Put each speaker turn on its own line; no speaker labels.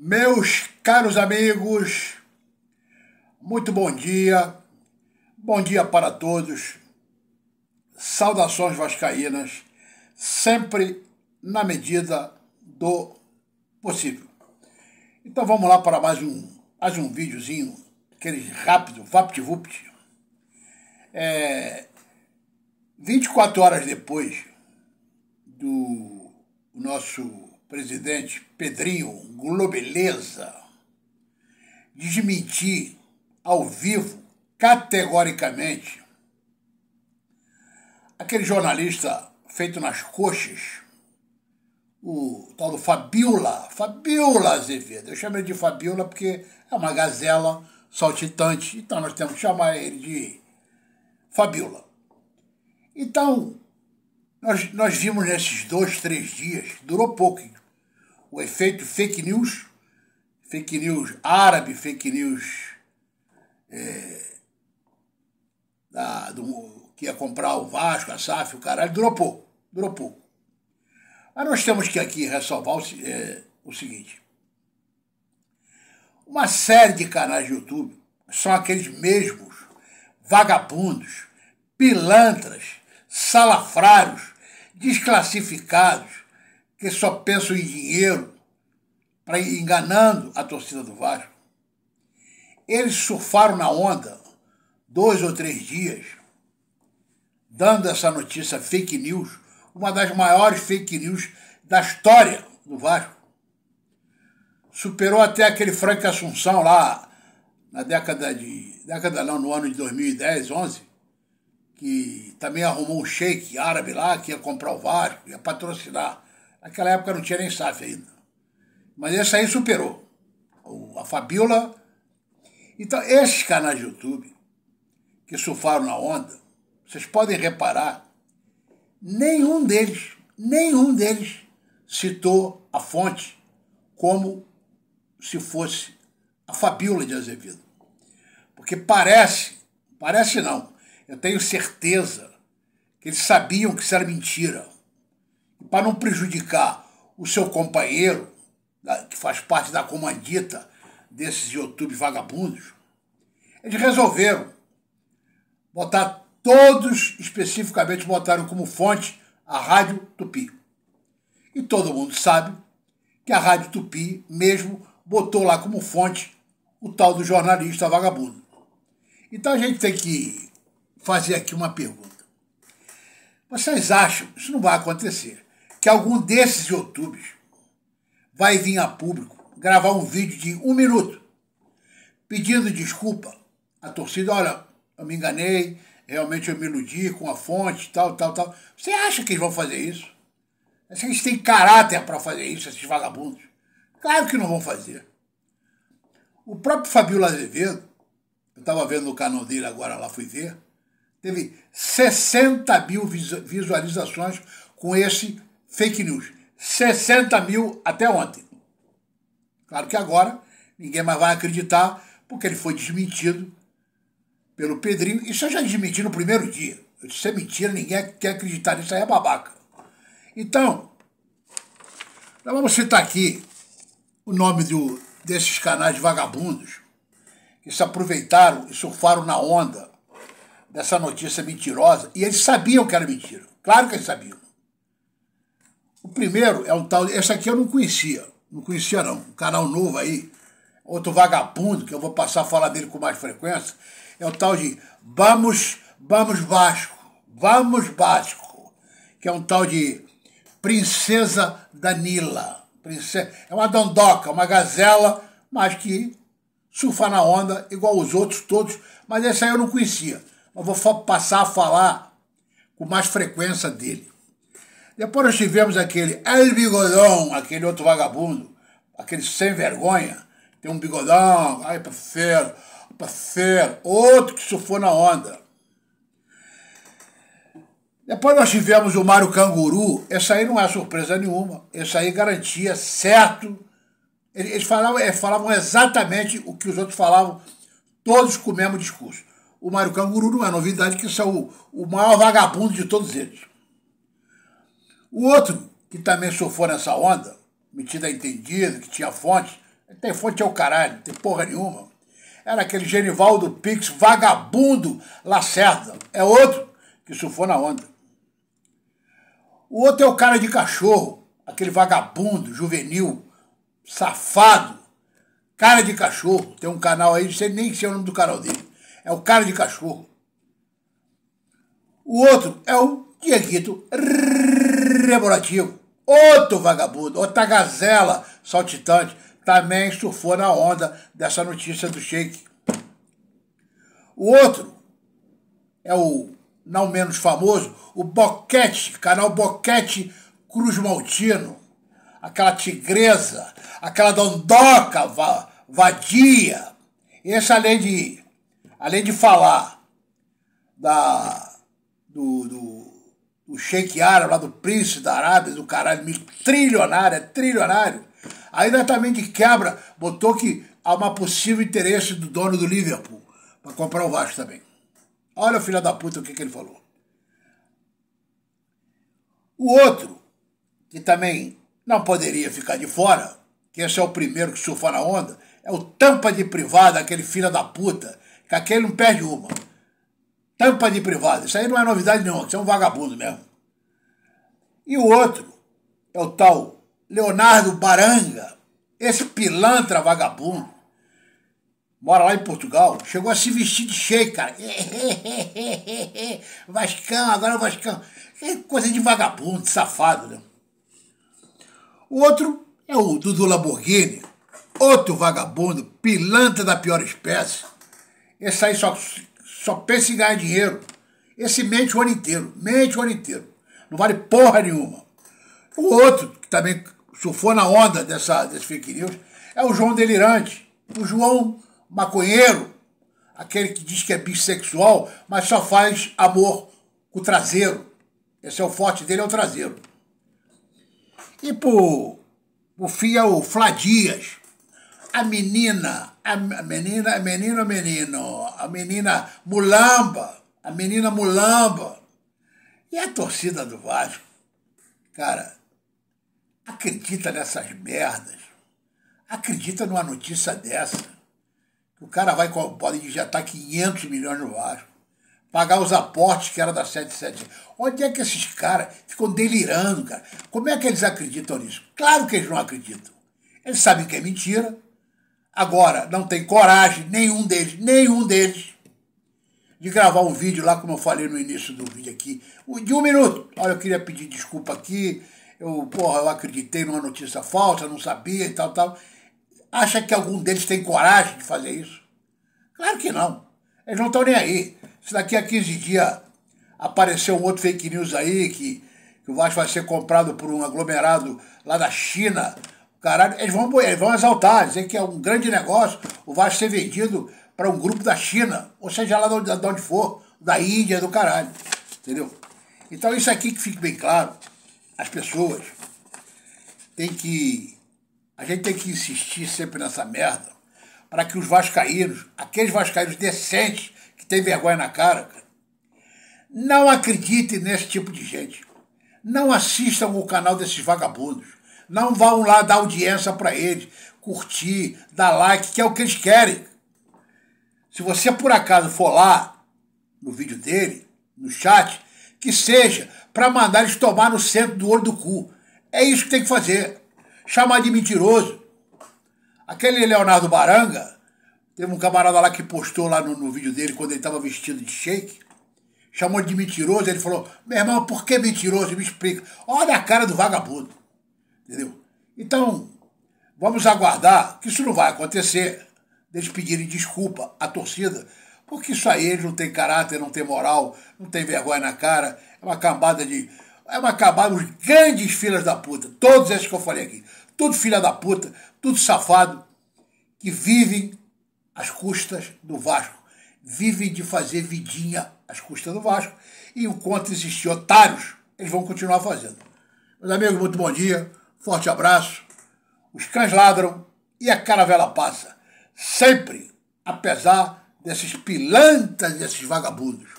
Meus caros amigos, muito bom dia, bom dia para todos, saudações vascaínas, sempre na medida do possível. Então vamos lá para mais um, mais um videozinho, aquele rápido, vapt-vupt. É, 24 horas depois do nosso presidente Pedrinho Globeleza, desmentir ao vivo, categoricamente, aquele jornalista feito nas coxas, o tal do Fabiola, Fabiola Azevedo. Eu chamo ele de Fabiola porque é uma gazela saltitante, então nós temos que chamar ele de Fabiola. Então, nós, nós vimos nesses dois, três dias, durou pouco, o efeito fake news, fake news árabe, fake news é, da, do, que ia comprar o Vasco, a SAF, o caralho, dropou, dropou. Mas nós temos que aqui ressalvar o, é, o seguinte, uma série de canais de YouTube são aqueles mesmos vagabundos, pilantras, salafrários, desclassificados, que só pensam em dinheiro para ir enganando a torcida do Vasco. Eles surfaram na onda dois ou três dias, dando essa notícia fake news, uma das maiores fake news da história do Vasco. Superou até aquele Frank Assunção lá na década de. década não, no ano de 2010, 11, que também arrumou um shake árabe lá que ia comprar o Vasco, ia patrocinar Naquela época não tinha nem SAF ainda. Mas esse aí superou. O, a Fabiola. Então, esses canais de YouTube que surfaram na onda, vocês podem reparar, nenhum deles, nenhum deles citou a fonte como se fosse a Fabiola de Azevedo. Porque parece, parece não, eu tenho certeza que eles sabiam que isso era mentira para não prejudicar o seu companheiro, que faz parte da comandita desses YouTube vagabundos, eles resolveram botar todos, especificamente botaram como fonte a Rádio Tupi. E todo mundo sabe que a Rádio Tupi mesmo botou lá como fonte o tal do jornalista vagabundo. Então a gente tem que fazer aqui uma pergunta. Vocês acham, isso não vai acontecer, que algum desses youtubers vai vir a público gravar um vídeo de um minuto pedindo desculpa à torcida. Olha, eu me enganei, realmente eu me iludi com a fonte, tal, tal, tal. Você acha que eles vão fazer isso? Você que têm caráter para fazer isso, esses vagabundos? Claro que não vão fazer. O próprio Fabio Azevedo, eu estava vendo no canal dele agora, lá fui ver, teve 60 mil visualizações com esse fake news. 60 mil até ontem. Claro que agora ninguém mais vai acreditar, porque ele foi desmentido pelo Pedrinho. Isso eu já desmenti no primeiro dia. Isso é mentira, ninguém quer acreditar nisso, aí é babaca. Então, nós vamos citar aqui o nome do, desses canais vagabundos que se aproveitaram e surfaram na onda dessa notícia mentirosa. E eles sabiam que era mentira. Claro que eles sabiam. O primeiro é um tal. Esse aqui eu não conhecia. Não conhecia, não. Um canal novo aí. Outro vagabundo, que eu vou passar a falar dele com mais frequência. É o tal de Vamos, Vamos Vasco. Vamos Vasco. Que é um tal de Princesa Danila. Princesa, é uma dondoca, uma gazela, mas que surfa na onda, igual os outros todos. Mas esse aí eu não conhecia. Mas vou passar a falar com mais frequência dele. Depois nós tivemos aquele El Bigodão, aquele outro vagabundo, aquele sem vergonha, tem um bigodão, ai, parceiro, parceiro, outro que surfou na onda. Depois nós tivemos o Mário Canguru, essa aí não é surpresa nenhuma, essa aí garantia certo. Eles falavam, falavam exatamente o que os outros falavam, todos com o mesmo discurso. O Mário Canguru não é novidade, que é o, o maior vagabundo de todos eles. O outro, que também surfou nessa onda, metida a entendido, que tinha fonte, tem fonte é o caralho, tem porra nenhuma. Era aquele Genivaldo Pix, vagabundo Lacerda. É outro que surfou na onda. O outro é o cara de cachorro, aquele vagabundo, juvenil, safado, cara de cachorro. Tem um canal aí, não sei nem se é o nome do canal dele. É o cara de cachorro. O outro é o Dieguito rebolativo. Outro vagabundo, outra gazela saltitante, também surfou na onda dessa notícia do Sheik. O outro é o não menos famoso, o Boquete, canal Boquete Cruz Maltino. Aquela tigresa, aquela dondoca va vadia. Esse, além de, além de falar da, do, do o sheik árabe lá do príncipe da Arábia, do caralho, trilionário, é trilionário, ainda também de quebra, botou que há uma possível interesse do dono do Liverpool para comprar o Vasco também. Olha o filho da puta o que, que ele falou. O outro, que também não poderia ficar de fora, que esse é o primeiro que surfa na onda, é o tampa de privada, aquele filho da puta, que aquele não perde uma. Tampa de privada. Isso aí não é novidade nenhuma, isso é um vagabundo mesmo. E o outro é o tal Leonardo Baranga, esse pilantra vagabundo. Mora lá em Portugal, chegou a se vestir de cheio, cara. Vascão, agora é Vascão. É coisa de vagabundo, de safado, né? O outro é o Dudu Lamborghini, outro vagabundo, pilantra da pior espécie. Esse aí só só pensa em ganhar dinheiro. Esse mente o ano inteiro, mente o ano inteiro. Não vale porra nenhuma. O outro, que também surfou na onda dessa, desse fake news, é o João Delirante. O João Maconheiro, aquele que diz que é bissexual, mas só faz amor com o traseiro. Esse é o forte dele, é o traseiro. E por, por fim é o Dias, A menina a menina, a menino, a menina mulamba, a menina mulamba. E a torcida do Vasco, cara, acredita nessas merdas. Acredita numa notícia dessa. Que o cara vai, pode injetar 500 milhões no Vasco. Pagar os aportes que era da 77. Onde é que esses caras ficam delirando, cara? Como é que eles acreditam nisso? Claro que eles não acreditam. Eles sabem que é mentira, Agora, não tem coragem, nenhum deles, nenhum deles, de gravar um vídeo lá, como eu falei no início do vídeo aqui, de um minuto. Olha, eu queria pedir desculpa aqui, eu, porra, eu acreditei numa notícia falsa, não sabia e tal, tal. Acha que algum deles tem coragem de fazer isso? Claro que não. Eles não estão nem aí. Se daqui a 15 dias aparecer um outro fake news aí, que, que o Vasco vai ser comprado por um aglomerado lá da China, Caralho, eles vão, eles vão exaltar, dizer que é um grande negócio o Vasco ser vendido para um grupo da China, ou seja, lá de onde for, da Índia, do caralho. Entendeu? Então, isso aqui que fique bem claro, as pessoas têm que. A gente tem que insistir sempre nessa merda para que os vascaínos, aqueles vascaínos decentes que têm vergonha na cara, cara não acreditem nesse tipo de gente. Não assistam o canal desses vagabundos. Não vão lá dar audiência para eles, curtir, dar like, que é o que eles querem. Se você por acaso for lá no vídeo dele, no chat, que seja para mandar eles tomar no centro do olho do cu. É isso que tem que fazer. Chamar de mentiroso. Aquele Leonardo Baranga, teve um camarada lá que postou lá no, no vídeo dele quando ele estava vestido de shake chamou de mentiroso, ele falou, meu irmão, por que mentiroso? Me explica. Olha a cara do vagabundo. Entendeu? Então, vamos aguardar que isso não vai acontecer, deles pedirem desculpa à torcida, porque isso aí eles não tem caráter, não tem moral, não tem vergonha na cara, é uma cambada de. É uma cambada, de grandes filhas da puta, todos esses que eu falei aqui, tudo filha da puta, tudo safado, que vivem às custas do Vasco, vivem de fazer vidinha às custas do Vasco, e enquanto existir otários, eles vão continuar fazendo. Meus amigos, muito bom dia. Forte abraço. Os cães ladram e a caravela passa. Sempre, apesar desses pilantras, desses vagabundos.